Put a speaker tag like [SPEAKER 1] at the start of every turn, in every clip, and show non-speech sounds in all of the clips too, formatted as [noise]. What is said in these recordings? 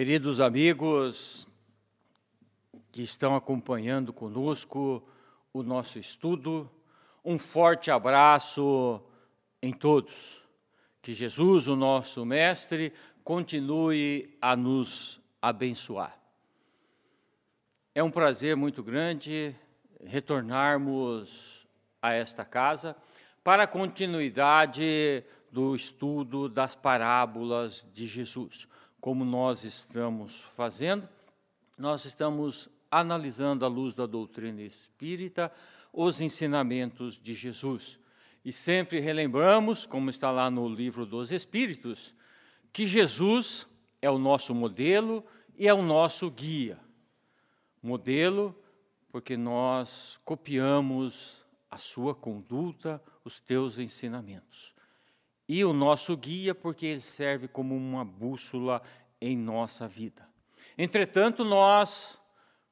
[SPEAKER 1] Queridos amigos que estão acompanhando conosco o nosso estudo, um forte abraço em todos. Que Jesus, o nosso Mestre, continue a nos abençoar. É um prazer muito grande retornarmos a esta casa para a continuidade do estudo das parábolas de Jesus como nós estamos fazendo, nós estamos analisando à luz da doutrina espírita os ensinamentos de Jesus. E sempre relembramos, como está lá no livro dos Espíritos, que Jesus é o nosso modelo e é o nosso guia. Modelo, porque nós copiamos a sua conduta, os teus ensinamentos e o nosso guia, porque ele serve como uma bússola em nossa vida. Entretanto, nós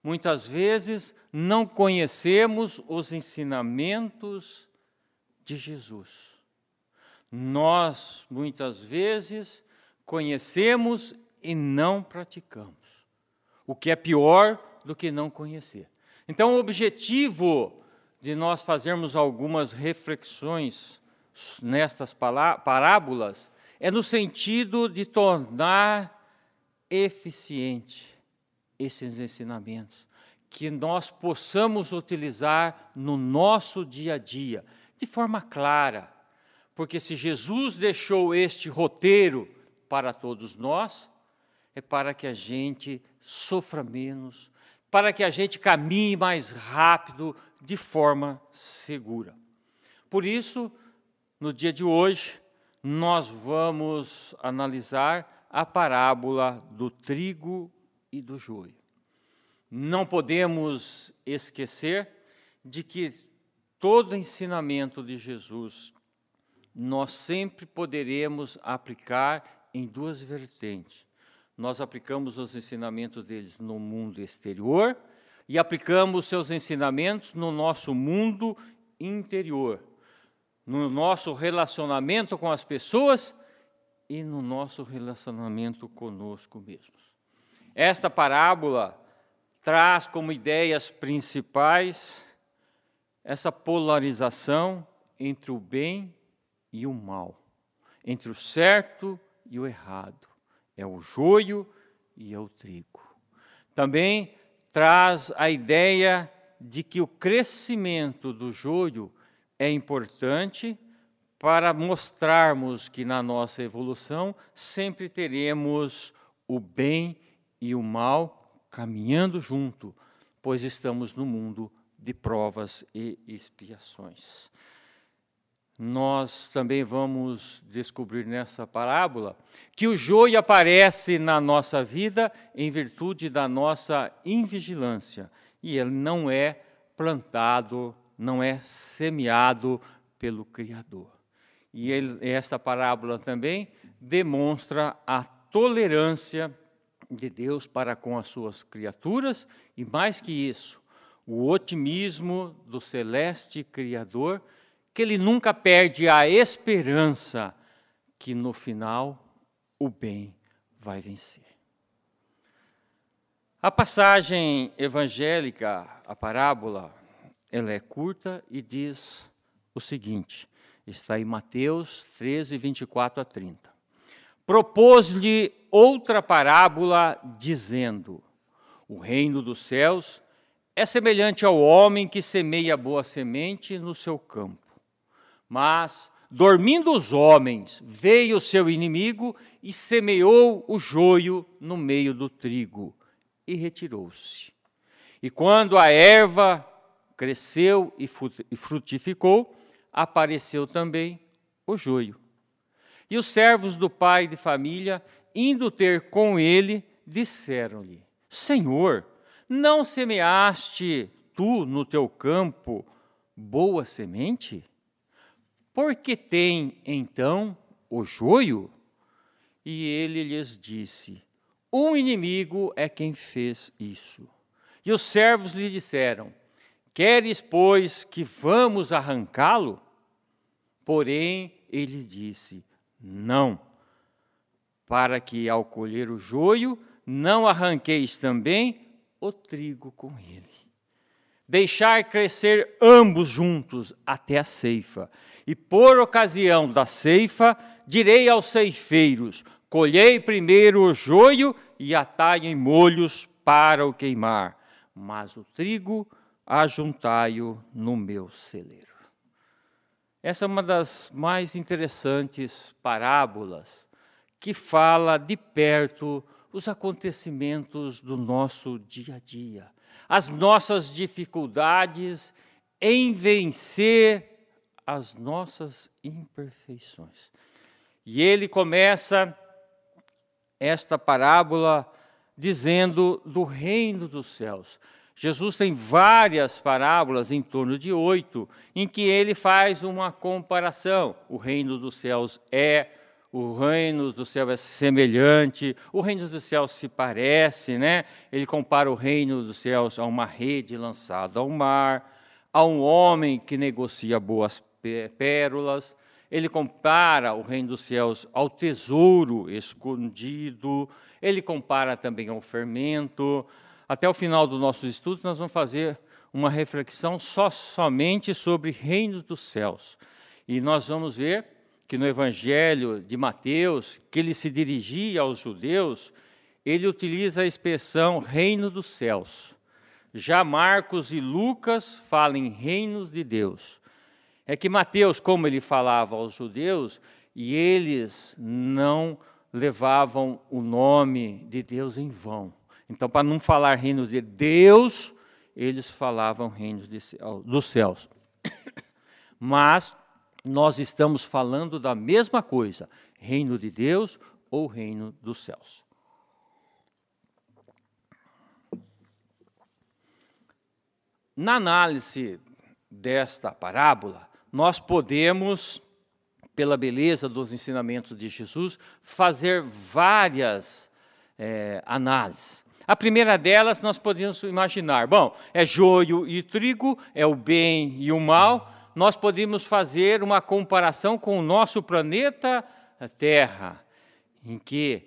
[SPEAKER 1] muitas vezes não conhecemos os ensinamentos de Jesus. Nós muitas vezes conhecemos e não praticamos, o que é pior do que não conhecer. Então, o objetivo de nós fazermos algumas reflexões nestas parábolas é no sentido de tornar eficiente esses ensinamentos, que nós possamos utilizar no nosso dia a dia, de forma clara, porque se Jesus deixou este roteiro para todos nós, é para que a gente sofra menos, para que a gente caminhe mais rápido, de forma segura. Por isso, no dia de hoje, nós vamos analisar a parábola do trigo e do joio. Não podemos esquecer de que todo ensinamento de Jesus nós sempre poderemos aplicar em duas vertentes. Nós aplicamos os ensinamentos deles no mundo exterior e aplicamos seus ensinamentos no nosso mundo interior no nosso relacionamento com as pessoas e no nosso relacionamento conosco mesmos. Esta parábola traz como ideias principais essa polarização entre o bem e o mal, entre o certo e o errado, é o joio e é o trigo. Também traz a ideia de que o crescimento do joio é importante para mostrarmos que na nossa evolução sempre teremos o bem e o mal caminhando junto, pois estamos no mundo de provas e expiações. Nós também vamos descobrir nessa parábola que o joio aparece na nossa vida em virtude da nossa invigilância e ele não é plantado não é semeado pelo Criador. E ele, esta parábola também demonstra a tolerância de Deus para com as suas criaturas e, mais que isso, o otimismo do celeste Criador, que ele nunca perde a esperança que no final o bem vai vencer. A passagem evangélica, a parábola, ela é curta e diz o seguinte: está em Mateus 13, 24 a 30. Propôs-lhe outra parábola, dizendo: O reino dos céus é semelhante ao homem que semeia boa semente no seu campo. Mas, dormindo os homens, veio o seu inimigo e semeou o joio no meio do trigo, e retirou-se. E quando a erva cresceu e frutificou, apareceu também o joio. E os servos do pai de família, indo ter com ele, disseram-lhe: Senhor, não semeaste tu no teu campo boa semente? Porque tem então o joio? E ele lhes disse: Um inimigo é quem fez isso. E os servos lhe disseram: Queres, pois, que vamos arrancá-lo? Porém, ele disse: Não, para que ao colher o joio, não arranqueis também o trigo com ele. Deixar crescer ambos juntos até a ceifa. E por ocasião da ceifa, direi aos ceifeiros: Colhei primeiro o joio e atai em molhos para o queimar, mas o trigo ajuntai-o no meu celeiro. Essa é uma das mais interessantes parábolas que fala de perto os acontecimentos do nosso dia a dia, as nossas dificuldades em vencer as nossas imperfeições. E ele começa esta parábola dizendo do reino dos céus. Jesus tem várias parábolas, em torno de oito, em que ele faz uma comparação. O reino dos céus é, o reino do céu é semelhante, o reino dos céus se parece, né? Ele compara o reino dos céus a uma rede lançada ao mar, a um homem que negocia boas pérolas. Ele compara o reino dos céus ao tesouro escondido. Ele compara também ao fermento até o final dos nossos estudos, nós vamos fazer uma reflexão só somente sobre reinos dos céus. E nós vamos ver que no Evangelho de Mateus, que ele se dirigia aos judeus, ele utiliza a expressão reino dos céus. Já Marcos e Lucas falam em reinos de Deus. É que Mateus, como ele falava aos judeus, e eles não levavam o nome de Deus em vão. Então, para não falar reinos de Deus, eles falavam reinos de, dos céus. [coughs] Mas nós estamos falando da mesma coisa, reino de Deus ou reino dos céus. Na análise desta parábola, nós podemos, pela beleza dos ensinamentos de Jesus, fazer várias é, análises. A primeira delas nós podemos imaginar: bom, é joio e trigo, é o bem e o mal. Nós podemos fazer uma comparação com o nosso planeta Terra, em que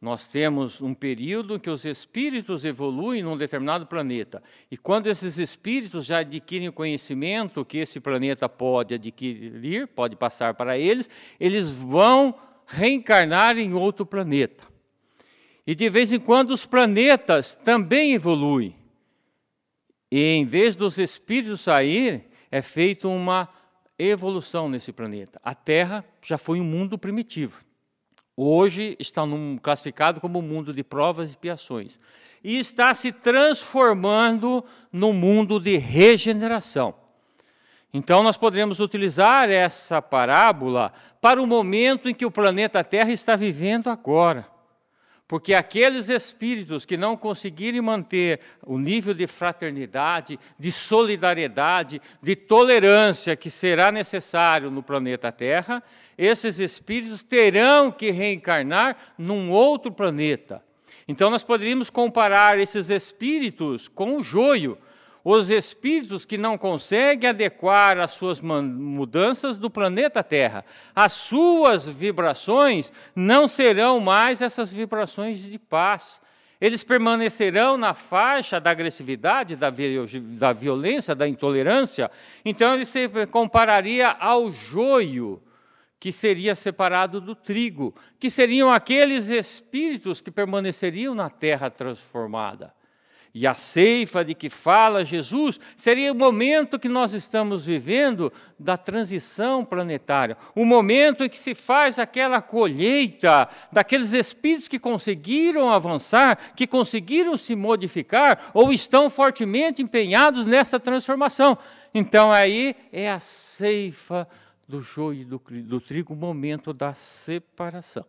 [SPEAKER 1] nós temos um período em que os espíritos evoluem num determinado planeta. E quando esses espíritos já adquirem o conhecimento que esse planeta pode adquirir, pode passar para eles, eles vão reencarnar em outro planeta. E de vez em quando os planetas também evoluem. E em vez dos espíritos sair, é feita uma evolução nesse planeta. A Terra já foi um mundo primitivo. Hoje está num, classificado como um mundo de provas e expiações. E está se transformando num mundo de regeneração. Então, nós podemos utilizar essa parábola para o momento em que o planeta Terra está vivendo agora. Porque aqueles espíritos que não conseguirem manter o nível de fraternidade, de solidariedade, de tolerância que será necessário no planeta Terra, esses espíritos terão que reencarnar num outro planeta. Então, nós poderíamos comparar esses espíritos com o joio, os espíritos que não conseguem adequar as suas mudanças do planeta Terra. As suas vibrações não serão mais essas vibrações de paz. Eles permanecerão na faixa da agressividade, da, da violência, da intolerância. Então, ele se compararia ao joio que seria separado do trigo, que seriam aqueles espíritos que permaneceriam na terra transformada e a ceifa de que fala Jesus, seria o momento que nós estamos vivendo da transição planetária, o momento em que se faz aquela colheita daqueles espíritos que conseguiram avançar, que conseguiram se modificar ou estão fortemente empenhados nessa transformação. Então aí é a ceifa do joio e do, do trigo, o momento da separação.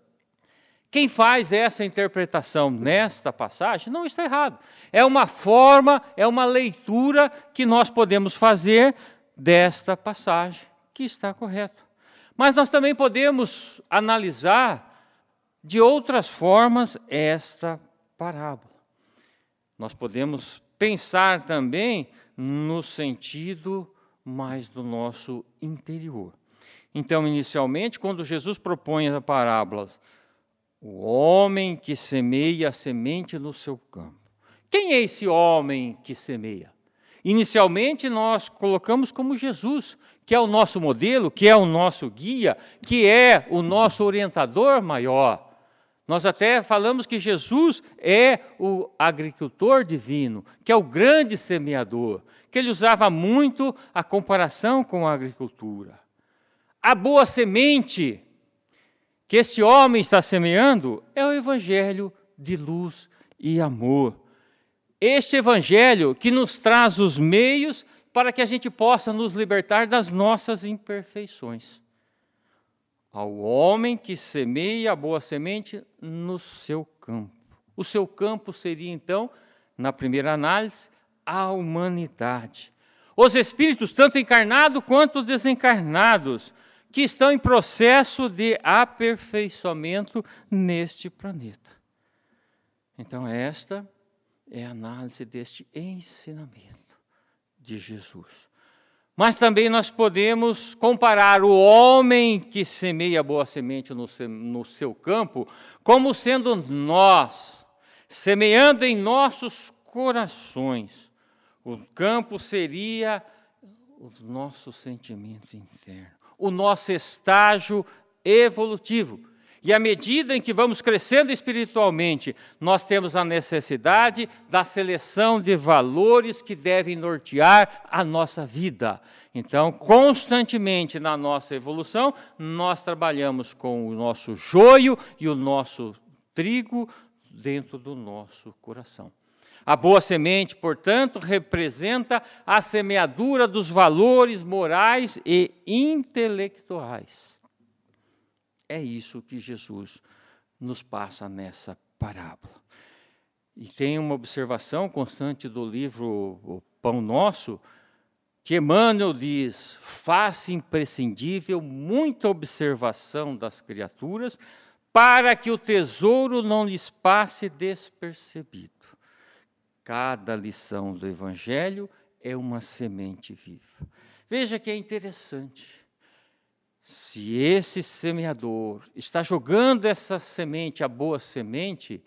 [SPEAKER 1] Quem faz essa interpretação nesta passagem não está errado. É uma forma, é uma leitura que nós podemos fazer desta passagem, que está correta. Mas nós também podemos analisar de outras formas esta parábola. Nós podemos pensar também no sentido mais do nosso interior. Então, inicialmente, quando Jesus propõe a parábola o homem que semeia a semente no seu campo. Quem é esse homem que semeia? Inicialmente nós colocamos como Jesus, que é o nosso modelo, que é o nosso guia, que é o nosso orientador maior. Nós até falamos que Jesus é o agricultor divino, que é o grande semeador, que ele usava muito a comparação com a agricultura. A boa semente que esse homem está semeando é o evangelho de luz e amor. Este evangelho que nos traz os meios para que a gente possa nos libertar das nossas imperfeições. Ao homem que semeia a boa semente no seu campo. O seu campo seria então, na primeira análise, a humanidade. Os espíritos, tanto encarnados quanto desencarnados, que estão em processo de aperfeiçoamento neste planeta. Então, esta é a análise deste ensinamento de Jesus. Mas também nós podemos comparar o homem que semeia boa semente no, no seu campo, como sendo nós, semeando em nossos corações. O campo seria o nosso sentimento interno o nosso estágio evolutivo. E à medida em que vamos crescendo espiritualmente, nós temos a necessidade da seleção de valores que devem nortear a nossa vida. Então, constantemente na nossa evolução, nós trabalhamos com o nosso joio e o nosso trigo dentro do nosso coração. A boa semente, portanto, representa a semeadura dos valores morais e intelectuais. É isso que Jesus nos passa nessa parábola. E tem uma observação constante do livro O Pão Nosso, que Emmanuel diz: faça imprescindível muita observação das criaturas, para que o tesouro não lhes passe despercebido. Cada lição do Evangelho é uma semente viva. Veja que é interessante. Se esse semeador está jogando essa semente, a boa semente,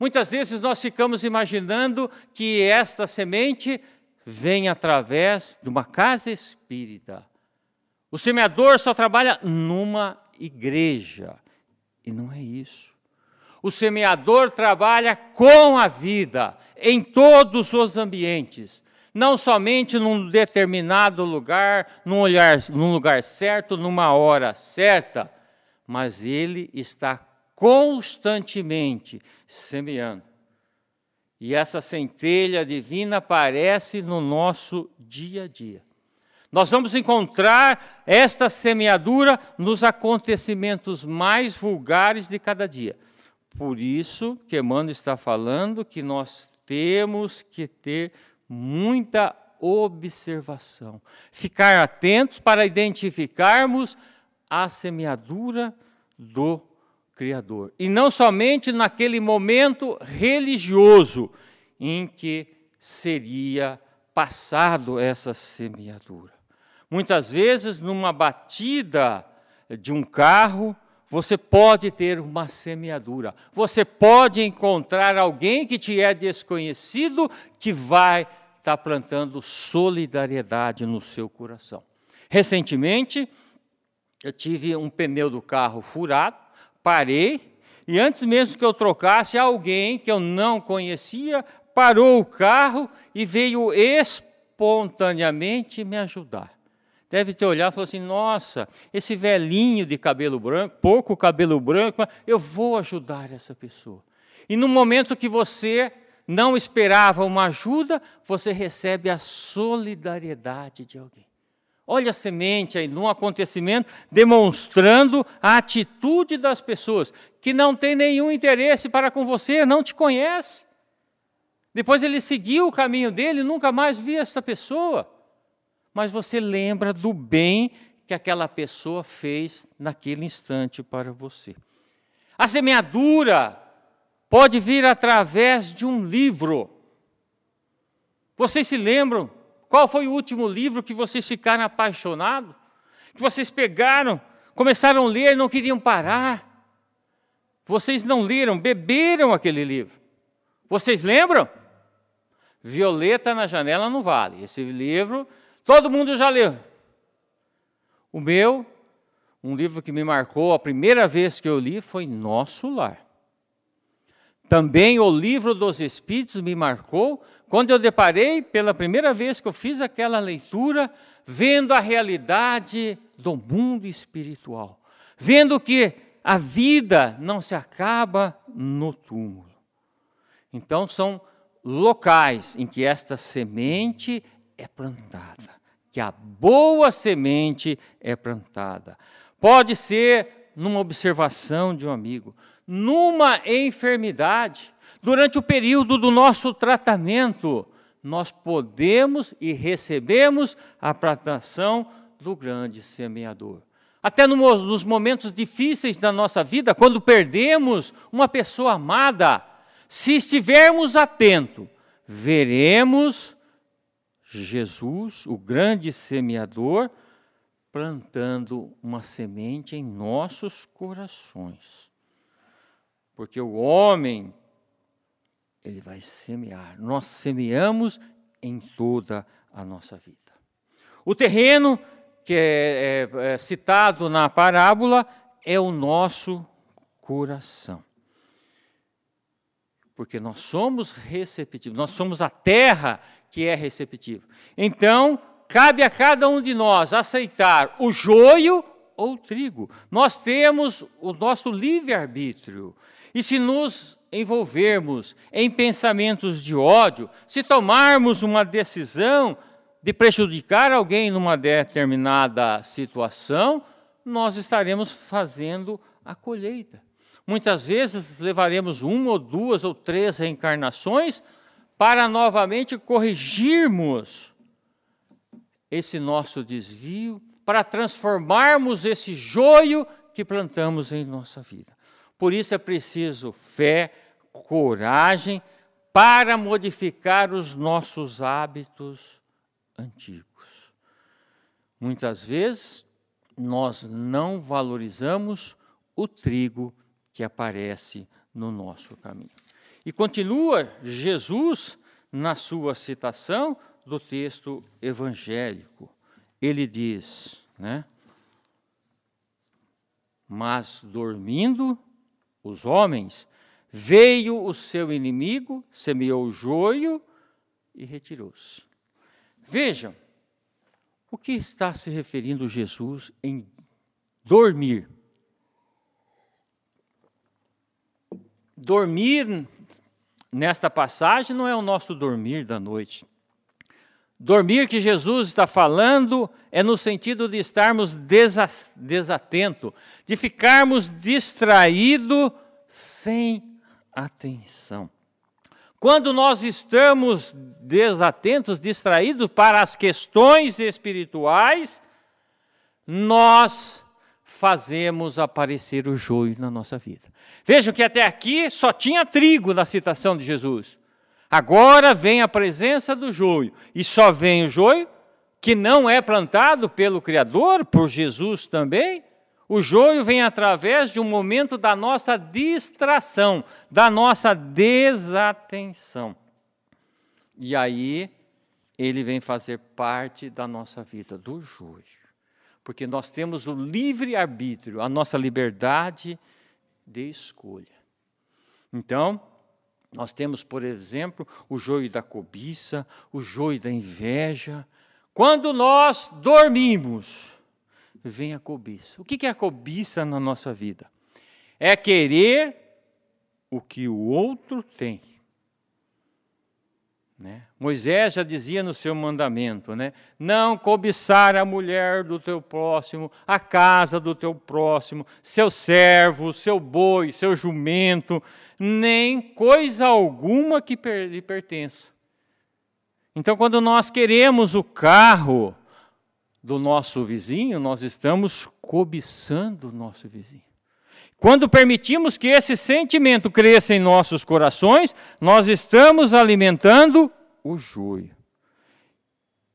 [SPEAKER 1] muitas vezes nós ficamos imaginando que esta semente vem através de uma casa espírita. O semeador só trabalha numa igreja. E não é isso. O semeador trabalha com a vida em todos os ambientes, não somente num determinado lugar, num, olhar, num lugar certo, numa hora certa, mas ele está constantemente semeando. E essa centelha divina aparece no nosso dia a dia. Nós vamos encontrar esta semeadura nos acontecimentos mais vulgares de cada dia. Por isso que Emmanuel está falando que nós temos que ter muita observação, ficar atentos para identificarmos a semeadura do Criador. E não somente naquele momento religioso em que seria passado essa semeadura. Muitas vezes, numa batida de um carro, você pode ter uma semeadura, você pode encontrar alguém que te é desconhecido que vai estar tá plantando solidariedade no seu coração. Recentemente, eu tive um pneu do carro furado, parei e antes mesmo que eu trocasse, alguém que eu não conhecia parou o carro e veio espontaneamente me ajudar. Deve ter olhado e falou assim: nossa, esse velhinho de cabelo branco, pouco cabelo branco, mas eu vou ajudar essa pessoa. E no momento que você não esperava uma ajuda, você recebe a solidariedade de alguém. Olha a semente aí num acontecimento demonstrando a atitude das pessoas que não tem nenhum interesse para com você, não te conhece. Depois ele seguiu o caminho dele, nunca mais vi esta pessoa mas você lembra do bem que aquela pessoa fez naquele instante para você. A semeadura pode vir através de um livro. Vocês se lembram qual foi o último livro que vocês ficaram apaixonados? Que vocês pegaram, começaram a ler, não queriam parar. Vocês não leram, beberam aquele livro. Vocês lembram? Violeta na Janela no Vale. Esse livro Todo mundo já leu. O meu, um livro que me marcou a primeira vez que eu li foi Nosso Lar. Também o livro dos Espíritos me marcou quando eu deparei pela primeira vez que eu fiz aquela leitura, vendo a realidade do mundo espiritual, vendo que a vida não se acaba no túmulo. Então são locais em que esta semente é plantada, que a boa semente é plantada. Pode ser numa observação de um amigo, numa enfermidade, durante o período do nosso tratamento, nós podemos e recebemos a plantação do grande semeador. Até nos momentos difíceis da nossa vida, quando perdemos uma pessoa amada, se estivermos atentos, veremos Jesus, o grande semeador, plantando uma semente em nossos corações. Porque o homem, ele vai semear. Nós semeamos em toda a nossa vida. O terreno que é, é, é citado na parábola é o nosso coração. Porque nós somos receptivos, nós somos a terra que é receptivo. Então, cabe a cada um de nós aceitar o joio ou o trigo. Nós temos o nosso livre-arbítrio. E se nos envolvermos em pensamentos de ódio, se tomarmos uma decisão de prejudicar alguém numa determinada situação, nós estaremos fazendo a colheita. Muitas vezes levaremos uma ou duas ou três reencarnações para novamente corrigirmos esse nosso desvio, para transformarmos esse joio que plantamos em nossa vida. Por isso é preciso fé, coragem para modificar os nossos hábitos antigos. Muitas vezes nós não valorizamos o trigo que aparece no nosso caminho. E continua Jesus na sua citação do texto evangélico. Ele diz, né? Mas dormindo os homens, veio o seu inimigo, semeou o joio e retirou-se. Vejam, o que está se referindo Jesus em dormir? Dormir nesta passagem não é o nosso dormir da noite. Dormir que Jesus está falando é no sentido de estarmos desatento, de ficarmos distraído sem atenção. Quando nós estamos desatentos, distraídos para as questões espirituais, nós fazemos aparecer o joio na nossa vida. Vejam que até aqui só tinha trigo na citação de Jesus. Agora vem a presença do joio, e só vem o joio que não é plantado pelo Criador, por Jesus também. O joio vem através de um momento da nossa distração, da nossa desatenção. E aí ele vem fazer parte da nossa vida, do joio. Porque nós temos o livre arbítrio, a nossa liberdade de escolha. Então, nós temos, por exemplo, o joio da cobiça, o joio da inveja. Quando nós dormimos, vem a cobiça. O que é a cobiça na nossa vida? É querer o que o outro tem né? Moisés já dizia no seu mandamento, né? Não cobiçar a mulher do teu próximo, a casa do teu próximo, seu servo, seu boi, seu jumento, nem coisa alguma que lhe pertença. Então, quando nós queremos o carro do nosso vizinho, nós estamos cobiçando o nosso vizinho. Quando permitimos que esse sentimento cresça em nossos corações, nós estamos alimentando o joio.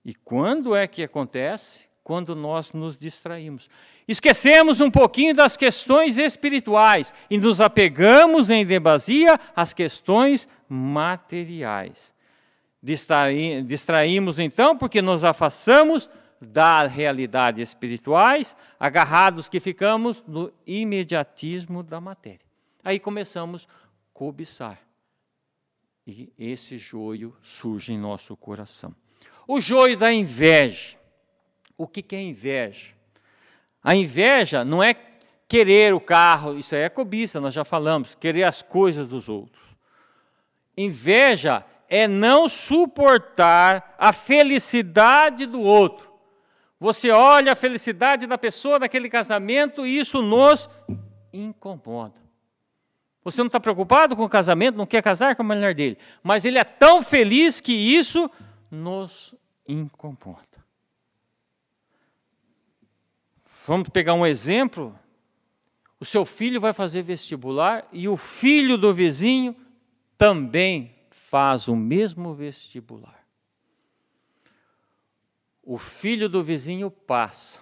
[SPEAKER 1] E quando é que acontece? Quando nós nos distraímos. Esquecemos um pouquinho das questões espirituais e nos apegamos em demasia às questões materiais. Distraí distraímos então porque nos afastamos das realidades espirituais, agarrados que ficamos no imediatismo da matéria. Aí começamos a cobiçar e esse joio surge em nosso coração. O joio da inveja. O que, é inveja? A inveja não é querer o carro, isso aí é cobiça, nós já falamos, querer as coisas dos outros. Inveja é não suportar a felicidade do outro. Você olha a felicidade da pessoa naquele casamento e isso nos incomoda. Você não está preocupado com o casamento, não quer casar é com a mulher dele. Mas ele é tão feliz que isso nos incomporta. Vamos pegar um exemplo. O seu filho vai fazer vestibular e o filho do vizinho também faz o mesmo vestibular. O filho do vizinho passa,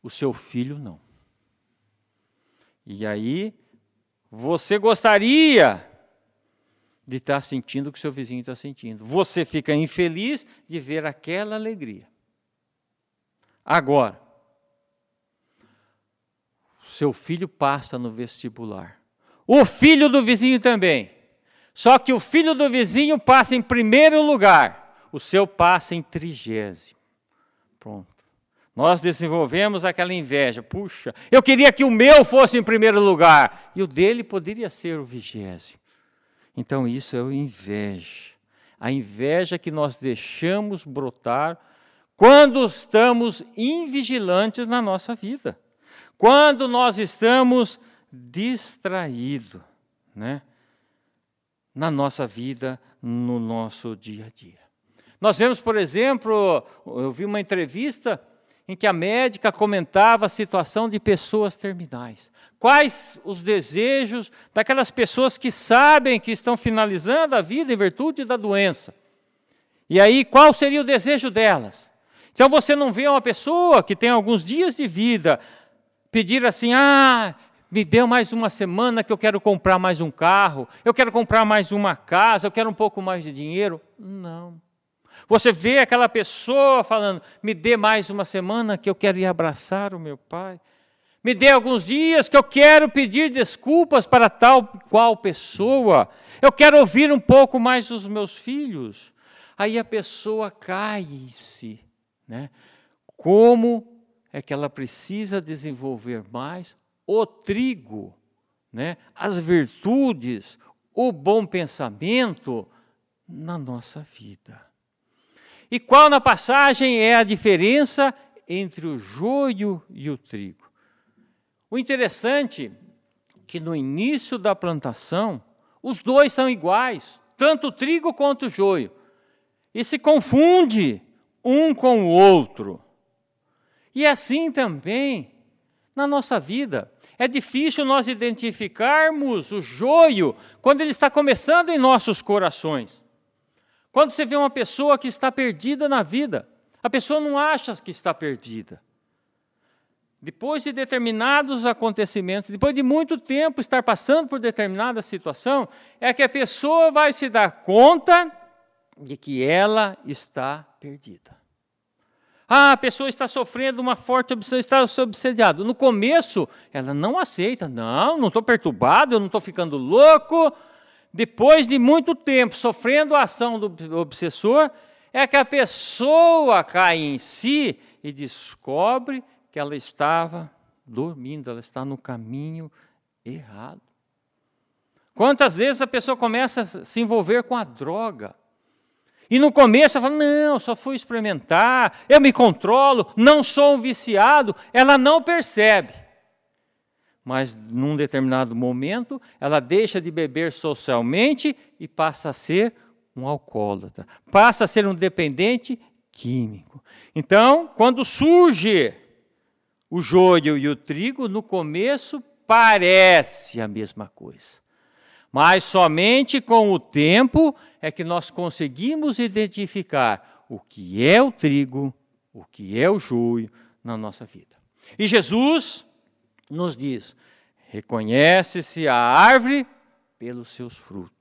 [SPEAKER 1] o seu filho não. E aí você gostaria de estar tá sentindo o que seu vizinho está sentindo. Você fica infeliz de ver aquela alegria. Agora, seu filho passa no vestibular. O filho do vizinho também. Só que o filho do vizinho passa em primeiro lugar. O seu passa em trigésimo. Pronto. Nós desenvolvemos aquela inveja. Puxa, eu queria que o meu fosse em primeiro lugar e o dele poderia ser o vigésimo. Então isso é o inveja. A inveja que nós deixamos brotar quando estamos invigilantes na nossa vida. Quando nós estamos distraídos, né? Na nossa vida, no nosso dia a dia. Nós vemos, por exemplo, eu vi uma entrevista em que a médica comentava a situação de pessoas terminais. Quais os desejos daquelas pessoas que sabem que estão finalizando a vida em virtude da doença? E aí, qual seria o desejo delas? Então você não vê uma pessoa que tem alguns dias de vida pedir assim: ah, me deu mais uma semana que eu quero comprar mais um carro, eu quero comprar mais uma casa, eu quero um pouco mais de dinheiro. Não. Você vê aquela pessoa falando: me dê mais uma semana que eu quero ir abraçar o meu pai. Me dê alguns dias que eu quero pedir desculpas para tal qual pessoa. Eu quero ouvir um pouco mais dos meus filhos. Aí a pessoa cai se, Né? Como é que ela precisa desenvolver mais o trigo, né? as virtudes, o bom pensamento na nossa vida. E qual na passagem é a diferença entre o joio e o trigo? O interessante é que no início da plantação, os dois são iguais, tanto o trigo quanto o joio. E se confunde um com o outro. E assim também na nossa vida. É difícil nós identificarmos o joio quando ele está começando em nossos corações. Quando você vê uma pessoa que está perdida na vida, a pessoa não acha que está perdida. Depois de determinados acontecimentos, depois de muito tempo estar passando por determinada situação, é que a pessoa vai se dar conta de que ela está perdida. Ah, a pessoa está sofrendo uma forte obsessão, está obsediada. No começo, ela não aceita. Não, não estou perturbado, eu não estou ficando louco depois de muito tempo sofrendo a ação do obsessor, é que a pessoa cai em si e descobre que ela estava dormindo, ela está no caminho errado. Quantas vezes a pessoa começa a se envolver com a droga? E no começo ela fala: não, só fui experimentar, eu me controlo, não sou um viciado. Ela não percebe mas num determinado momento ela deixa de beber socialmente e passa a ser um alcoólatra, passa a ser um dependente químico. Então, quando surge o joio e o trigo, no começo parece a mesma coisa. Mas somente com o tempo é que nós conseguimos identificar o que é o trigo, o que é o joio na nossa vida. E Jesus nos diz: reconhece-se a árvore pelos seus frutos.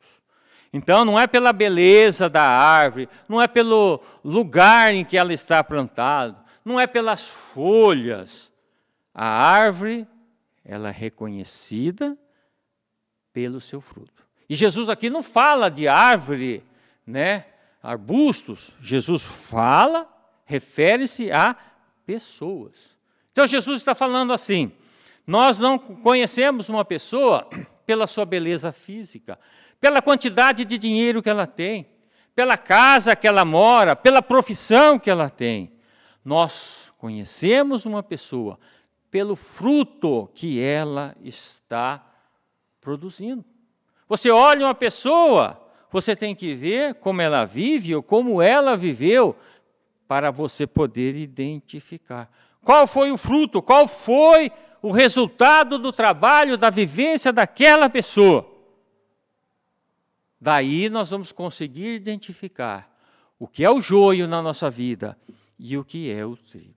[SPEAKER 1] Então, não é pela beleza da árvore, não é pelo lugar em que ela está plantada, não é pelas folhas. A árvore, ela é reconhecida pelo seu fruto. E Jesus aqui não fala de árvore, né? Arbustos. Jesus fala, refere-se a pessoas. Então, Jesus está falando assim: nós não conhecemos uma pessoa pela sua beleza física, pela quantidade de dinheiro que ela tem, pela casa que ela mora, pela profissão que ela tem. Nós conhecemos uma pessoa pelo fruto que ela está produzindo. Você olha uma pessoa, você tem que ver como ela vive ou como ela viveu para você poder identificar. Qual foi o fruto? Qual foi o resultado do trabalho, da vivência daquela pessoa. Daí nós vamos conseguir identificar o que é o joio na nossa vida e o que é o trigo.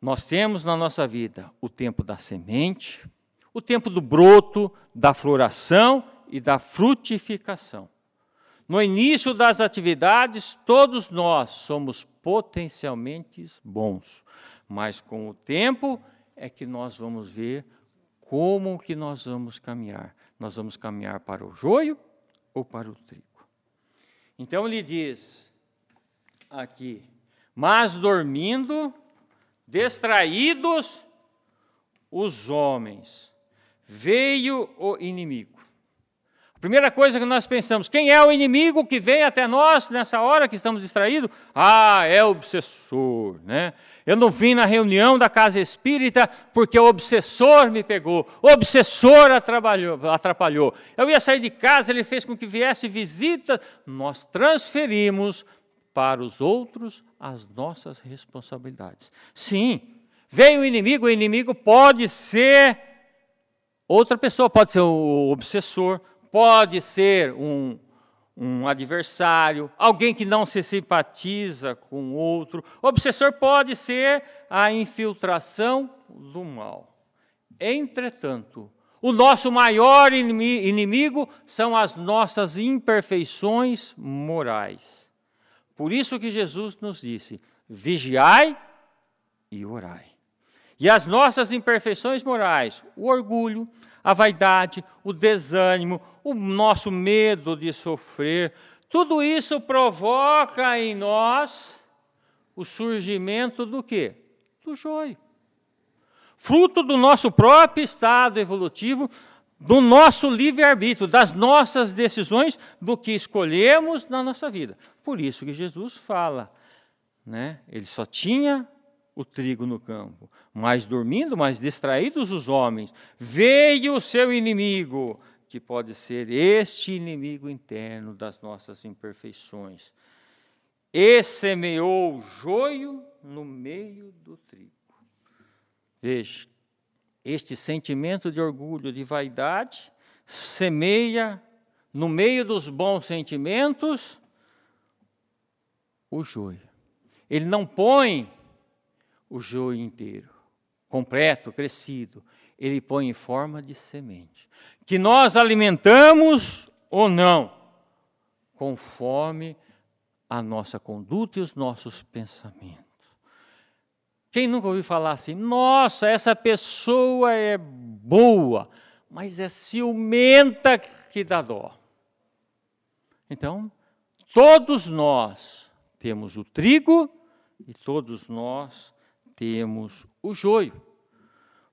[SPEAKER 1] Nós temos na nossa vida o tempo da semente, o tempo do broto, da floração e da frutificação. No início das atividades, todos nós somos potencialmente bons mas com o tempo é que nós vamos ver como que nós vamos caminhar. Nós vamos caminhar para o joio ou para o trigo. Então ele diz aqui: "Mas dormindo, distraídos os homens, veio o inimigo Primeira coisa que nós pensamos: quem é o inimigo que vem até nós nessa hora que estamos distraídos? Ah, é o obsessor, né? Eu não vim na reunião da casa espírita porque o obsessor me pegou, o obsessor atrapalhou. Eu ia sair de casa, ele fez com que viesse visita. Nós transferimos para os outros as nossas responsabilidades. Sim, veio o inimigo, o inimigo pode ser outra pessoa, pode ser o obsessor, pode ser um, um adversário, alguém que não se simpatiza com outro. O obsessor pode ser a infiltração do mal. Entretanto, o nosso maior inimigo são as nossas imperfeições morais. Por isso que Jesus nos disse: vigiai e orai. E as nossas imperfeições morais, o orgulho, a vaidade, o desânimo, o nosso medo de sofrer, tudo isso provoca em nós o surgimento do quê? Do joio. Fruto do nosso próprio estado evolutivo, do nosso livre-arbítrio, das nossas decisões, do que escolhemos na nossa vida. Por isso que Jesus fala, né? Ele só tinha o trigo no campo. mais dormindo, mais distraídos os homens, veio o seu inimigo, que pode ser este inimigo interno das nossas imperfeições. E semeou o joio no meio do trigo. Veja, este sentimento de orgulho, de vaidade, semeia no meio dos bons sentimentos o joio. Ele não põe o joio inteiro, completo, crescido, ele põe em forma de semente, que nós alimentamos ou não, conforme a nossa conduta e os nossos pensamentos. Quem nunca ouviu falar assim, nossa, essa pessoa é boa, mas é ciumenta que dá dó. Então, todos nós temos o trigo e todos nós temos o joio.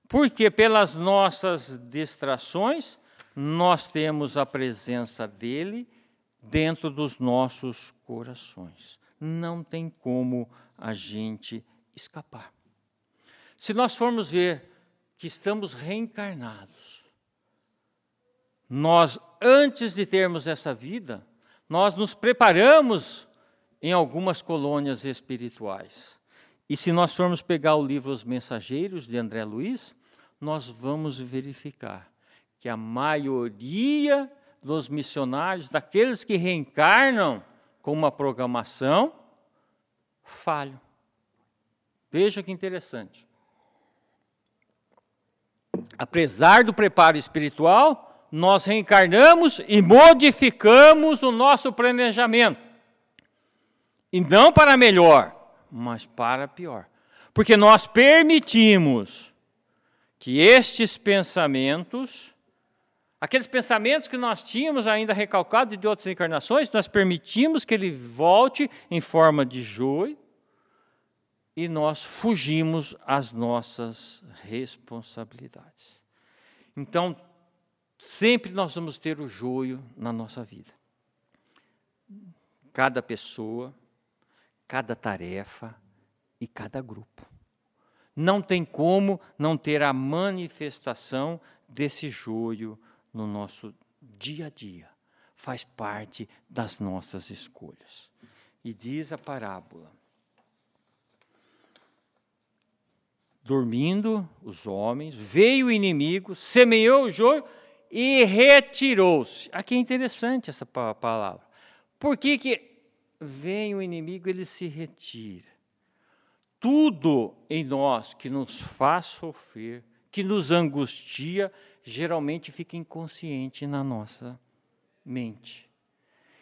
[SPEAKER 1] Porque pelas nossas distrações, nós temos a presença dele dentro dos nossos corações. Não tem como a gente escapar. Se nós formos ver que estamos reencarnados, nós, antes de termos essa vida, nós nos preparamos em algumas colônias espirituais. E se nós formos pegar o livro Os Mensageiros, de André Luiz, nós vamos verificar que a maioria dos missionários, daqueles que reencarnam com uma programação, falham. Veja que interessante. Apesar do preparo espiritual, nós reencarnamos e modificamos o nosso planejamento. E não para melhor mas para pior. Porque nós permitimos que estes pensamentos, aqueles pensamentos que nós tínhamos ainda recalcados de outras encarnações, nós permitimos que ele volte em forma de joio e nós fugimos às nossas responsabilidades. Então, sempre nós vamos ter o joio na nossa vida. Cada pessoa, cada tarefa e cada grupo. Não tem como não ter a manifestação desse joio no nosso dia a dia. Faz parte das nossas escolhas. E diz a parábola: Dormindo os homens, veio o inimigo, semeou o joio e retirou-se. Aqui é interessante essa palavra. Por que, que vem o inimigo, ele se retira. Tudo em nós que nos faz sofrer, que nos angustia, geralmente fica inconsciente na nossa mente.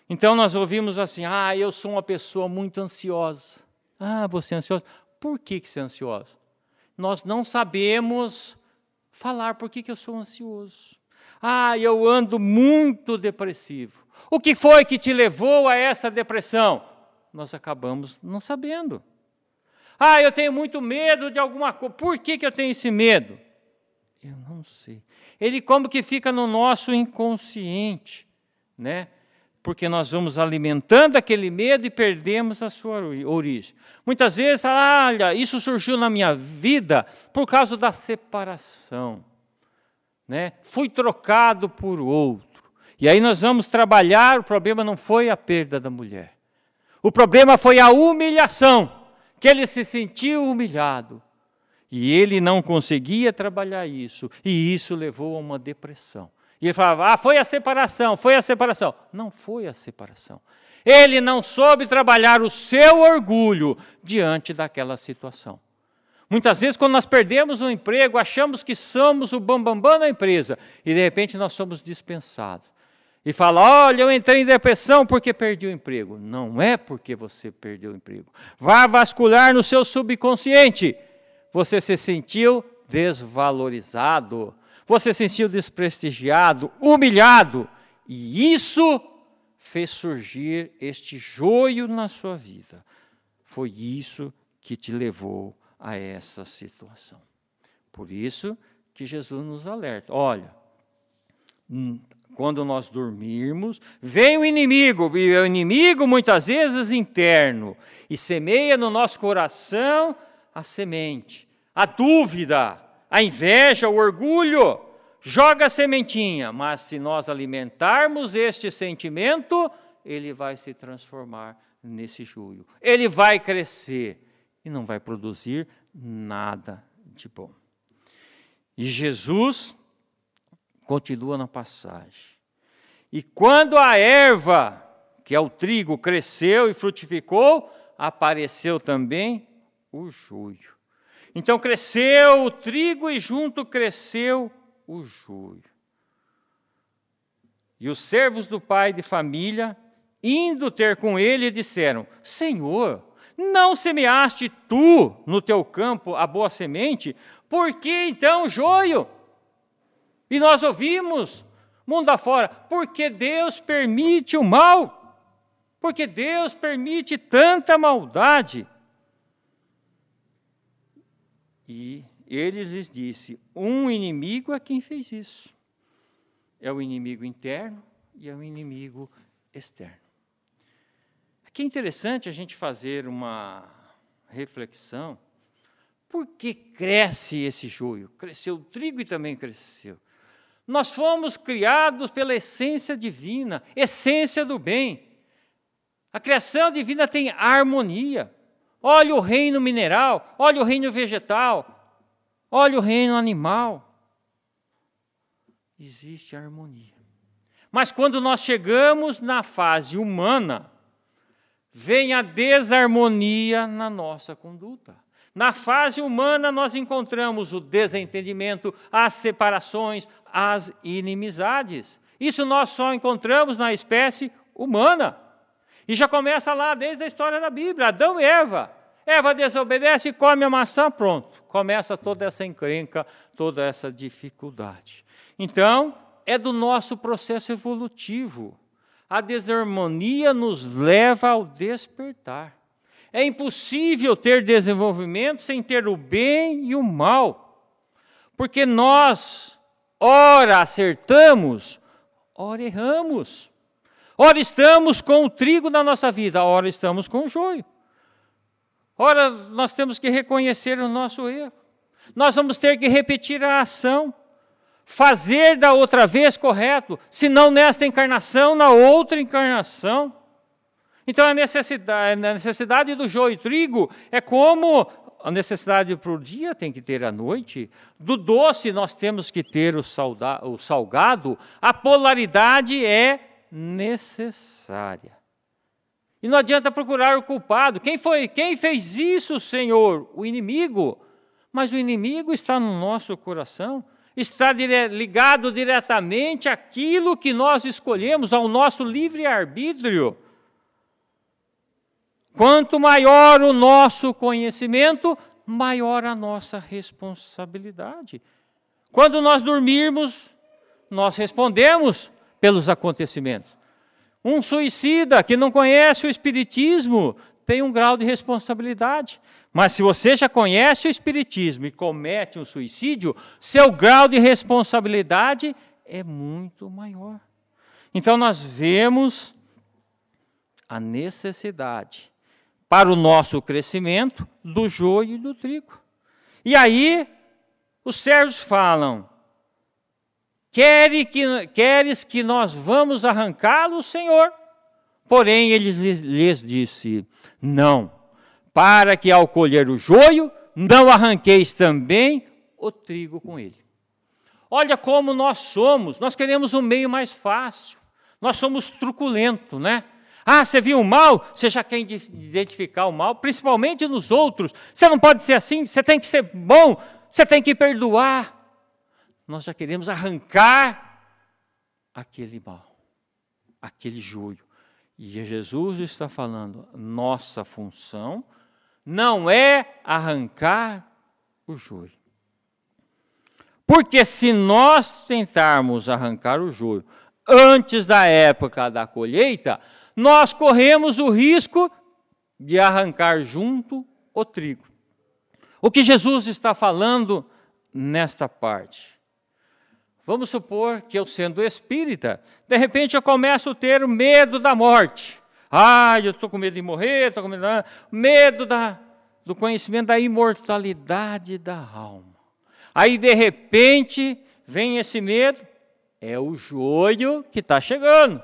[SPEAKER 1] Então nós ouvimos assim: ah, eu sou uma pessoa muito ansiosa. Ah, você é ansiosa? Por que, que você é ansiosa? Nós não sabemos falar por que, que eu sou ansioso. Ah, eu ando muito depressivo. O que foi que te levou a essa depressão? Nós acabamos não sabendo. Ah, eu tenho muito medo de alguma coisa. Por que, que eu tenho esse medo? Eu não sei. Ele como que fica no nosso inconsciente, né? Porque nós vamos alimentando aquele medo e perdemos a sua origem. Muitas vezes, ah, olha, isso surgiu na minha vida por causa da separação, né? Fui trocado por outro. E aí nós vamos trabalhar, o problema não foi a perda da mulher. O problema foi a humilhação, que ele se sentiu humilhado. E ele não conseguia trabalhar isso, e isso levou a uma depressão. E ele falava: "Ah, foi a separação, foi a separação". Não foi a separação. Ele não soube trabalhar o seu orgulho diante daquela situação. Muitas vezes, quando nós perdemos um emprego, achamos que somos o bambambam bam, bam da empresa e de repente nós somos dispensados e fala: Olha, eu entrei em depressão porque perdi o emprego. Não é porque você perdeu o emprego. Vá vasculhar no seu subconsciente. Você se sentiu desvalorizado, você se sentiu desprestigiado, humilhado, e isso fez surgir este joio na sua vida. Foi isso que te levou a essa situação. Por isso que Jesus nos alerta: olha, hum, quando nós dormirmos, vem o inimigo, e o inimigo muitas vezes interno, e semeia no nosso coração a semente, a dúvida, a inveja, o orgulho. Joga a sementinha, mas se nós alimentarmos este sentimento, ele vai se transformar nesse julho. Ele vai crescer e não vai produzir nada de bom. E Jesus Continua na passagem. E quando a erva, que é o trigo, cresceu e frutificou, apareceu também o joio. Então cresceu o trigo e junto cresceu o joio. E os servos do pai de família, indo ter com ele, disseram: Senhor, não semeaste tu no teu campo a boa semente, por que então joio? E nós ouvimos, mundo afora, porque Deus permite o mal, porque Deus permite tanta maldade. E ele lhes disse: um inimigo é quem fez isso. É o inimigo interno e é o inimigo externo. Aqui é interessante a gente fazer uma reflexão. Por que cresce esse joio? Cresceu o trigo e também cresceu nós fomos criados pela essência divina, essência do bem. A criação divina tem harmonia. Olha o reino mineral, olha o reino vegetal, olha o reino animal. Existe harmonia. Mas quando nós chegamos na fase humana, vem a desarmonia na nossa conduta. Na fase humana, nós encontramos o desentendimento, as separações, as inimizades. Isso nós só encontramos na espécie humana. E já começa lá desde a história da Bíblia, Adão e Eva. Eva desobedece, come a maçã, pronto. Começa toda essa encrenca, toda essa dificuldade. Então, é do nosso processo evolutivo. A desarmonia nos leva ao despertar. É impossível ter desenvolvimento sem ter o bem e o mal. Porque nós, ora acertamos, ora erramos. Ora estamos com o trigo na nossa vida, ora estamos com o joio. Ora, nós temos que reconhecer o nosso erro. Nós vamos ter que repetir a ação. Fazer da outra vez correto, se não nesta encarnação, na outra encarnação. Então a necessidade, a necessidade do joio e trigo é como a necessidade para o dia tem que ter a noite, do doce nós temos que ter o, salda, o salgado, a polaridade é necessária. E não adianta procurar o culpado. Quem foi? Quem fez isso, Senhor? O inimigo. Mas o inimigo está no nosso coração, está dire ligado diretamente àquilo que nós escolhemos, ao nosso livre arbítrio. Quanto maior o nosso conhecimento, maior a nossa responsabilidade. Quando nós dormirmos, nós respondemos pelos acontecimentos. Um suicida que não conhece o Espiritismo tem um grau de responsabilidade. Mas se você já conhece o Espiritismo e comete um suicídio, seu grau de responsabilidade é muito maior. Então nós vemos a necessidade para o nosso crescimento do joio e do trigo. E aí os servos falam: Quere que, Queres que nós vamos arrancá-lo, Senhor? Porém, ele lhes disse: Não, para que ao colher o joio, não arranqueis também o trigo com ele. Olha como nós somos, nós queremos um meio mais fácil, nós somos truculento, né? Ah, você viu o mal, você já quer identificar o mal, principalmente nos outros. Você não pode ser assim, você tem que ser bom, você tem que perdoar. Nós já queremos arrancar aquele mal, aquele joio. E Jesus está falando, nossa função não é arrancar o joio. Porque se nós tentarmos arrancar o joio antes da época da colheita, nós corremos o risco de arrancar junto o trigo. O que Jesus está falando nesta parte? Vamos supor que eu, sendo espírita, de repente eu começo a ter medo da morte. Ah, eu estou com medo de morrer, estou com medo, da... medo da, do conhecimento da imortalidade da alma. Aí, de repente, vem esse medo, é o joio que está chegando.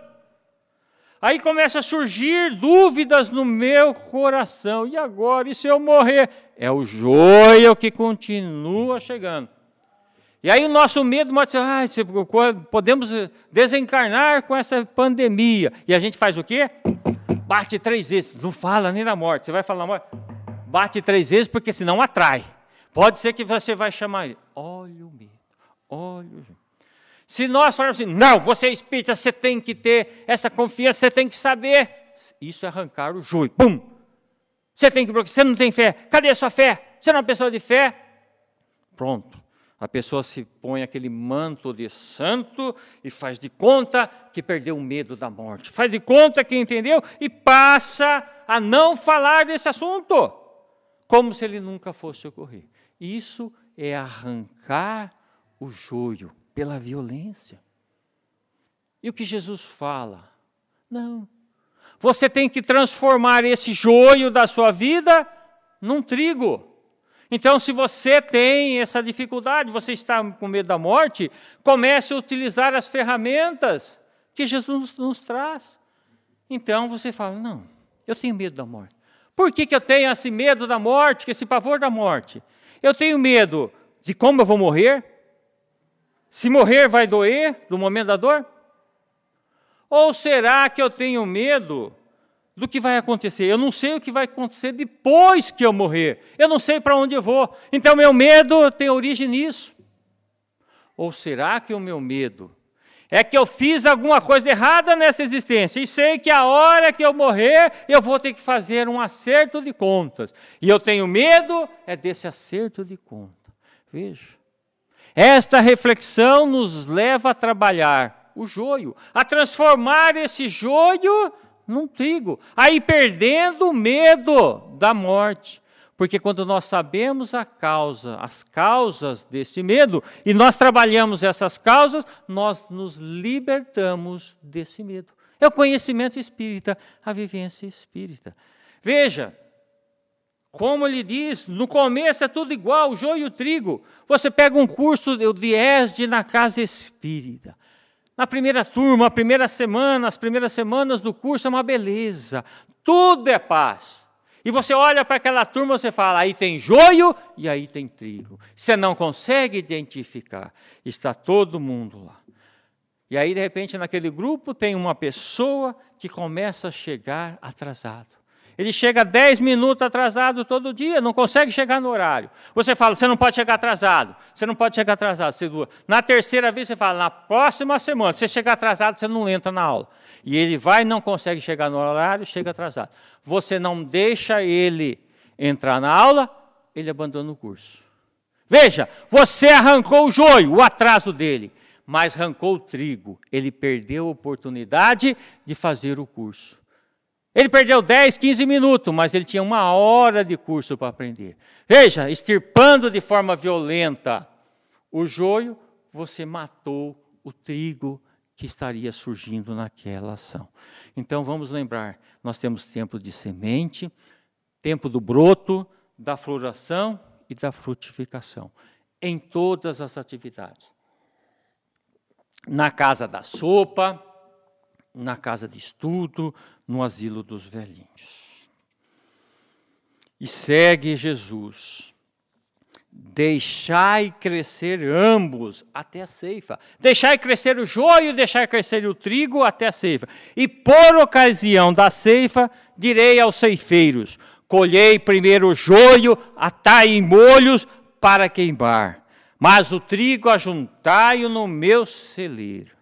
[SPEAKER 1] Aí começa a surgir dúvidas no meu coração. E agora? E se eu morrer? É o joio que continua chegando. E aí o nosso medo pode ser, ah, podemos eh, desencarnar com essa pandemia. E a gente faz o quê? Bate três vezes. Não fala nem na morte. Você vai falar na morte? Bate três vezes porque senão atrai. Pode ser que você vai chamar ele. Olha o medo. Olha o se nós falarmos assim, não, você é espírita, você tem que ter essa confiança, você tem que saber. Isso é arrancar o joio. Pum! Você tem que você não tem fé. Cadê a sua fé? Você não é uma pessoa de fé? Pronto. A pessoa se põe aquele manto de santo e faz de conta que perdeu o medo da morte. Faz de conta que entendeu e passa a não falar desse assunto, como se ele nunca fosse ocorrer. Isso é arrancar o joio pela violência. E o que Jesus fala? Não. Você tem que transformar esse joio da sua vida num trigo. Então, se você tem essa dificuldade, você está com medo da morte, comece a utilizar as ferramentas que Jesus nos traz. Então você fala: não, eu tenho medo da morte. Por que, que eu tenho esse medo da morte, esse pavor da morte? Eu tenho medo de como eu vou morrer, se morrer, vai doer no momento da dor? Ou será que eu tenho medo do que vai acontecer? Eu não sei o que vai acontecer depois que eu morrer. Eu não sei para onde eu vou. Então, meu medo tem origem nisso. Ou será que o meu medo é que eu fiz alguma coisa errada nessa existência e sei que a hora que eu morrer eu vou ter que fazer um acerto de contas. E eu tenho medo é desse acerto de contas. Veja, esta reflexão nos leva a trabalhar o joio, a transformar esse joio num trigo, aí perdendo o medo da morte. Porque quando nós sabemos a causa, as causas desse medo, e nós trabalhamos essas causas, nós nos libertamos desse medo. É o conhecimento espírita, a vivência espírita. Veja, como ele diz, no começo é tudo igual, o joio e o trigo. Você pega um curso de ESD na casa espírita. Na primeira turma, a primeira semana, as primeiras semanas do curso é uma beleza. Tudo é paz. E você olha para aquela turma, você fala, aí tem joio e aí tem trigo. Você não consegue identificar. Está todo mundo lá. E aí, de repente, naquele grupo tem uma pessoa que começa a chegar atrasado. Ele chega 10 minutos atrasado todo dia, não consegue chegar no horário. Você fala, você não pode chegar atrasado, você não pode chegar atrasado. Você... Na terceira vez você fala, na próxima semana, se você chegar atrasado, você não entra na aula. E ele vai, não consegue chegar no horário, chega atrasado. Você não deixa ele entrar na aula, ele abandona o curso. Veja, você arrancou o joio, o atraso dele, mas arrancou o trigo. Ele perdeu a oportunidade de fazer o curso. Ele perdeu 10, 15 minutos, mas ele tinha uma hora de curso para aprender. Veja, extirpando de forma violenta o joio, você matou o trigo que estaria surgindo naquela ação. Então vamos lembrar: nós temos tempo de semente, tempo do broto, da floração e da frutificação, em todas as atividades. Na casa da sopa, na casa de estudo, no asilo dos velhinhos. E segue Jesus. Deixai crescer ambos até a ceifa. Deixai crescer o joio, deixai crescer o trigo até a ceifa. E por ocasião da ceifa, direi aos ceifeiros: colhei primeiro o joio, atai em molhos para queimar, mas o trigo ajuntai-o no meu celeiro.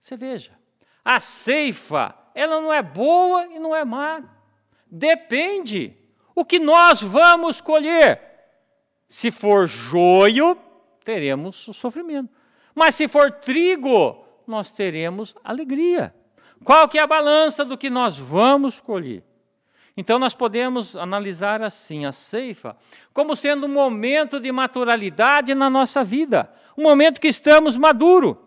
[SPEAKER 1] Você veja, a ceifa ela não é boa e não é má. Depende o que nós vamos colher. Se for joio, teremos sofrimento. Mas se for trigo, nós teremos alegria. Qual que é a balança do que nós vamos colher? Então nós podemos analisar assim a ceifa como sendo um momento de maturalidade na nossa vida, um momento que estamos maduro.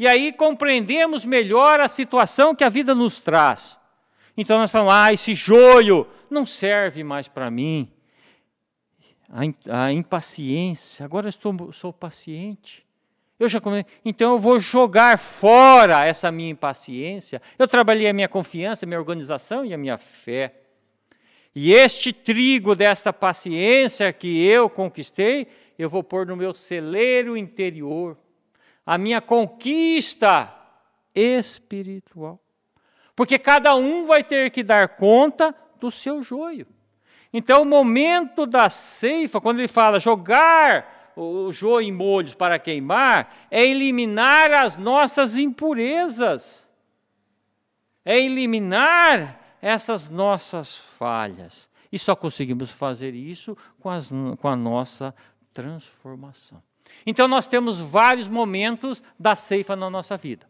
[SPEAKER 1] E aí compreendemos melhor a situação que a vida nos traz. Então nós falamos: ah, esse joio não serve mais para mim. A, impaciência, agora eu estou, sou paciente. Eu já comecei. Então eu vou jogar fora essa minha impaciência. Eu trabalhei a minha confiança, a minha organização e a minha fé. E este trigo desta paciência que eu conquistei, eu vou pôr no meu celeiro interior a minha conquista espiritual. Porque cada um vai ter que dar conta do seu joio. Então, o momento da ceifa, quando ele fala jogar o joio em molhos para queimar, é eliminar as nossas impurezas, é eliminar essas nossas falhas. E só conseguimos fazer isso com, as, com a nossa transformação. Então nós temos vários momentos da ceifa na nossa vida.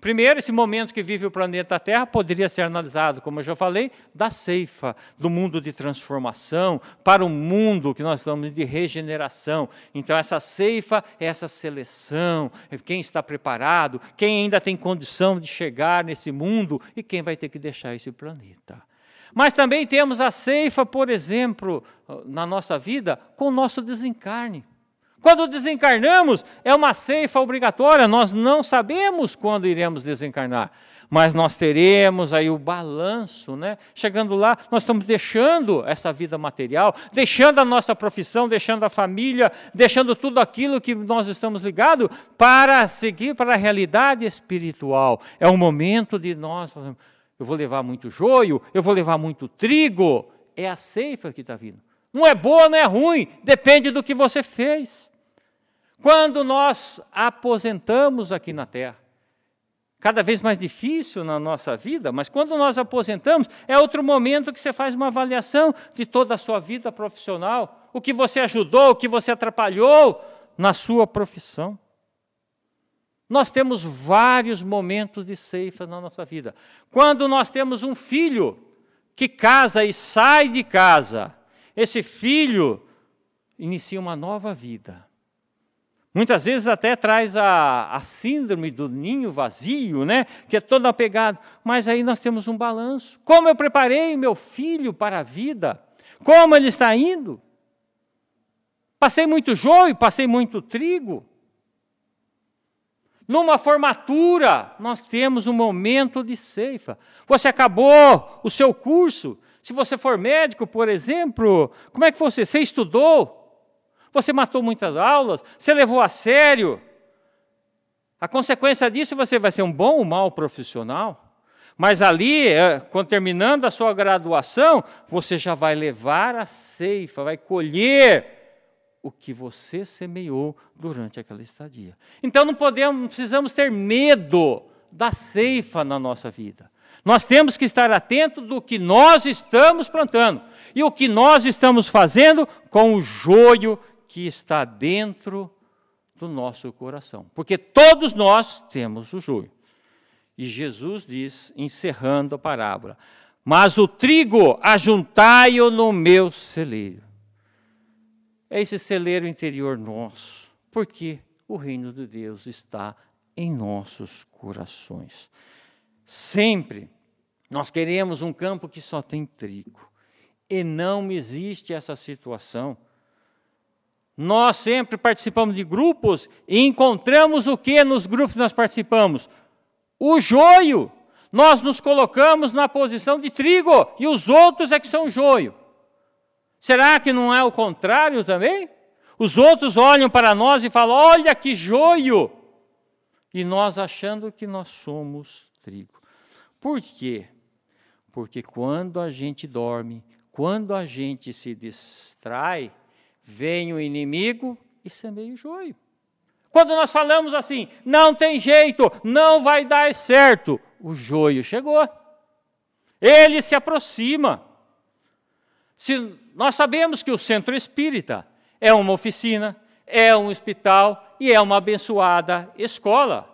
[SPEAKER 1] Primeiro, esse momento que vive o planeta Terra poderia ser analisado, como eu já falei, da ceifa, do mundo de transformação para o mundo que nós estamos de regeneração. Então, essa ceifa é essa seleção, é quem está preparado, quem ainda tem condição de chegar nesse mundo e quem vai ter que deixar esse planeta. Mas também temos a ceifa, por exemplo, na nossa vida, com o nosso desencarne. Quando desencarnamos, é uma ceifa obrigatória, nós não sabemos quando iremos desencarnar, mas nós teremos aí o balanço, né? Chegando lá, nós estamos deixando essa vida material, deixando a nossa profissão, deixando a família, deixando tudo aquilo que nós estamos ligados para seguir para a realidade espiritual. É um momento de nós, eu vou levar muito joio, eu vou levar muito trigo, é a ceifa que está vindo. Não é boa, não é ruim, depende do que você fez. Quando nós aposentamos aqui na terra, cada vez mais difícil na nossa vida, mas quando nós aposentamos, é outro momento que você faz uma avaliação de toda a sua vida profissional, o que você ajudou, o que você atrapalhou na sua profissão. Nós temos vários momentos de ceifa na nossa vida. Quando nós temos um filho que casa e sai de casa, esse filho inicia uma nova vida. Muitas vezes até traz a, a síndrome do ninho vazio, né? que é todo apegado. Mas aí nós temos um balanço. Como eu preparei meu filho para a vida? Como ele está indo? Passei muito joio, passei muito trigo. Numa formatura, nós temos um momento de ceifa. Você acabou o seu curso. Se você for médico, por exemplo, como é que você? Você estudou? você matou muitas aulas, você levou a sério. A consequência disso, você vai ser um bom ou mau profissional. Mas ali, é, quando terminando a sua graduação, você já vai levar a ceifa, vai colher o que você semeou durante aquela estadia. Então não podemos, não precisamos ter medo da ceifa na nossa vida. Nós temos que estar atento do que nós estamos plantando e o que nós estamos fazendo com o joio que está dentro do nosso coração. Porque todos nós temos o joio. E Jesus diz, encerrando a parábola: Mas o trigo ajuntai-o no meu celeiro. É esse celeiro interior nosso, porque o reino de Deus está em nossos corações. Sempre nós queremos um campo que só tem trigo. E não existe essa situação nós sempre participamos de grupos e encontramos o que nos grupos nós participamos? O joio. Nós nos colocamos na posição de trigo e os outros é que são joio. Será que não é o contrário também? Os outros olham para nós e falam: Olha que joio! E nós achando que nós somos trigo. Por quê? Porque quando a gente dorme, quando a gente se distrai, vem o inimigo e semeia o joio. Quando nós falamos assim, não tem jeito, não vai dar certo, o joio chegou. Ele se aproxima. Se nós sabemos que o centro espírita é uma oficina, é um hospital e é uma abençoada escola.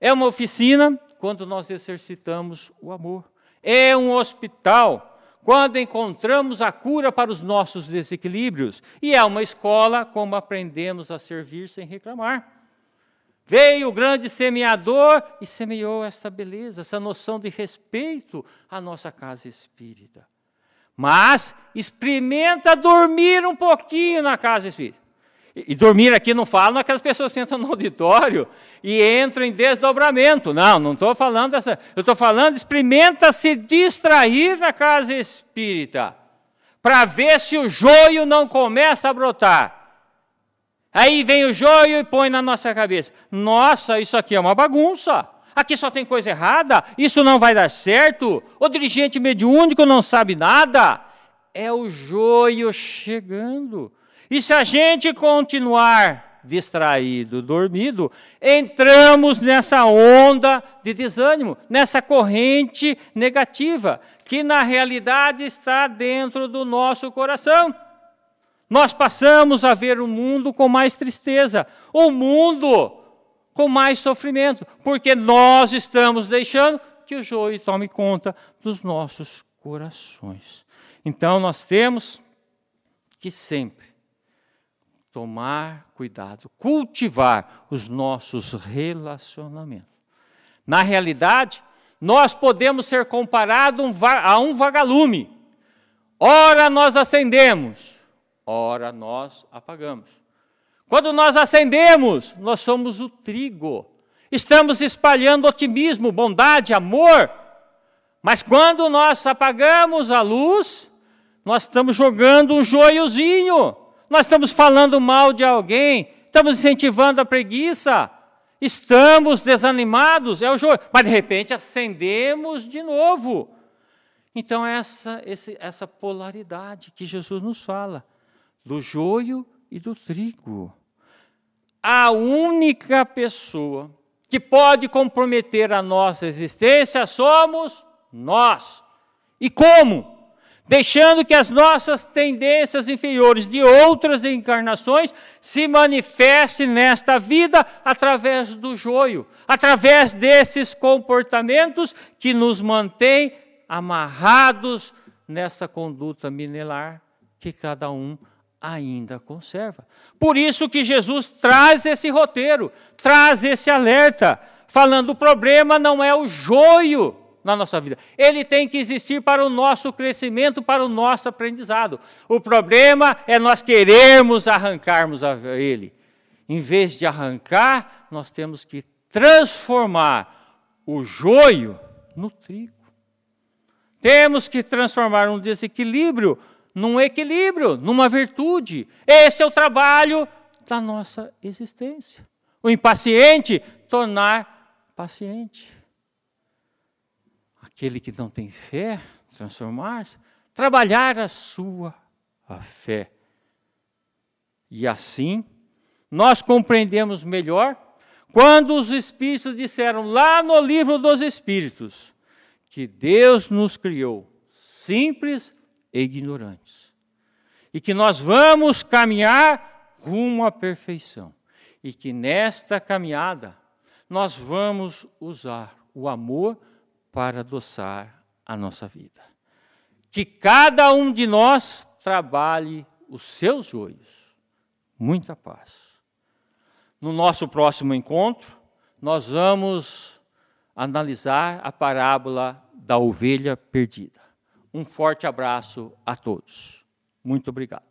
[SPEAKER 1] É uma oficina quando nós exercitamos o amor. É um hospital quando encontramos a cura para os nossos desequilíbrios. E é uma escola como aprendemos a servir sem reclamar. Veio o grande semeador e semeou esta beleza, essa noção de respeito à nossa casa espírita. Mas experimenta dormir um pouquinho na casa espírita. E, dormir aqui não falo naquelas é pessoas que sentam no [laughs] auditório e entram em desdobramento. Não, não estou falando dessa. Eu estou falando, experimenta se distrair na casa espírita para ver se o joio não começa a brotar. Aí vem o joio e põe na nossa cabeça. Nossa, isso aqui é uma bagunça. Aqui só tem coisa errada. Isso não vai dar certo. O dirigente mediúnico não sabe nada. É o joio chegando. E se a gente continuar distraído, dormido, entramos nessa onda de desânimo, nessa corrente negativa, que na realidade está dentro do nosso coração. Nós passamos a ver o mundo com mais tristeza, o mundo com mais sofrimento, porque nós estamos deixando que o joio tome conta dos nossos corações. Então nós temos que sempre tomar cuidado, cultivar os nossos relacionamentos. Na realidade, nós podemos ser comparados a um vagalume. Ora nós acendemos, ora nós apagamos. Quando nós acendemos, nós somos o trigo. Estamos espalhando otimismo, bondade, amor. Mas quando nós apagamos a luz, nós estamos jogando um joiozinho, nós estamos falando mal de alguém, estamos incentivando a preguiça, estamos desanimados, é o joio, Mas de repente acendemos de novo. Então, essa, esse, essa polaridade que Jesus nos fala, do joio e do trigo. A única pessoa que pode comprometer a nossa existência somos nós. E como? deixando que as nossas tendências inferiores de outras encarnações se manifestem nesta vida através do joio, através desses comportamentos que nos mantêm amarrados nessa conduta minelar que cada um ainda conserva. Por isso que Jesus traz esse roteiro, traz esse alerta, falando o problema não é o joio na nossa vida. Ele tem que existir para o nosso crescimento, para o nosso aprendizado. O problema é nós queremos arrancarmos a ele. Em vez de arrancar, nós temos que transformar o joio no trigo. Temos que transformar um desequilíbrio num equilíbrio, numa virtude. Esse é o trabalho da nossa existência. O impaciente tornar paciente aquele que não tem fé, transformar-se, trabalhar a sua a fé. E assim, nós compreendemos melhor quando os Espíritos disseram lá no livro dos Espíritos que Deus nos criou simples e ignorantes e que nós vamos caminhar rumo à perfeição e que nesta caminhada nós vamos usar o amor para adoçar a nossa vida. Que cada um de nós trabalhe os seus joios. Muita paz. No nosso próximo encontro, nós vamos analisar a parábola da ovelha perdida. Um forte abraço a todos. Muito obrigado.